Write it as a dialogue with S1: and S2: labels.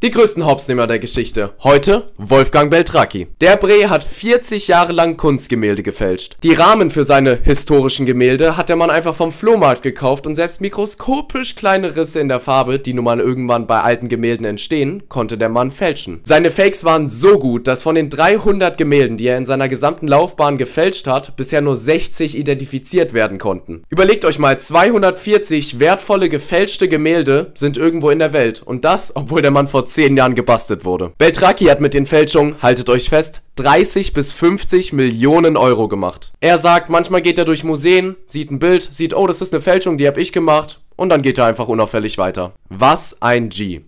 S1: Die größten Hobbsnehmer der Geschichte. Heute Wolfgang Beltraki. Der Bre hat 40 Jahre lang Kunstgemälde gefälscht. Die Rahmen für seine historischen Gemälde hat der Mann einfach vom Flohmarkt gekauft und selbst mikroskopisch kleine Risse in der Farbe, die nun mal irgendwann bei alten Gemälden entstehen, konnte der Mann fälschen. Seine Fakes waren so gut, dass von den 300 Gemälden, die er in seiner gesamten Laufbahn gefälscht hat, bisher nur 60 identifiziert werden konnten. Überlegt euch mal, 240 wertvolle gefälschte Gemälde sind irgendwo in der Welt und das, obwohl der Mann vor zehn Jahren gebastelt wurde. Beltraki hat mit den Fälschungen, haltet euch fest, 30 bis 50 Millionen Euro gemacht. Er sagt, manchmal geht er durch Museen, sieht ein Bild, sieht, oh, das ist eine Fälschung, die habe ich gemacht, und dann geht er einfach unauffällig weiter. Was ein G.